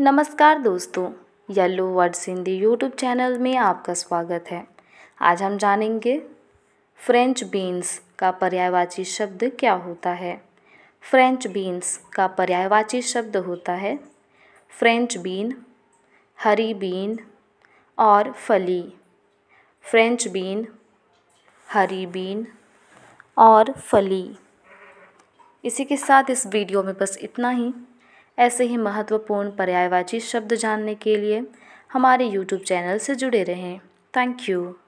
नमस्कार दोस्तों yellow words Hindi YouTube channel में आपका स्वागत है आज हम जानेंगे फ्रेंच बीन्स का पर्यायवाची शब्द क्या होता है फ्रेंच बीन्स का पर्यायवाची शब्द होता है फ्रेंच बीन हरी बीन और फली फ्रेंच बीन हरी बीन और फली इसी के साथ इस वीडियो में बस इतना ही ऐसे ही महत्वपूर्ण पर्यायवाची शब्द जानने के लिए हमारे यूट्यूब चैनल से जुड़े रहें थैंक यू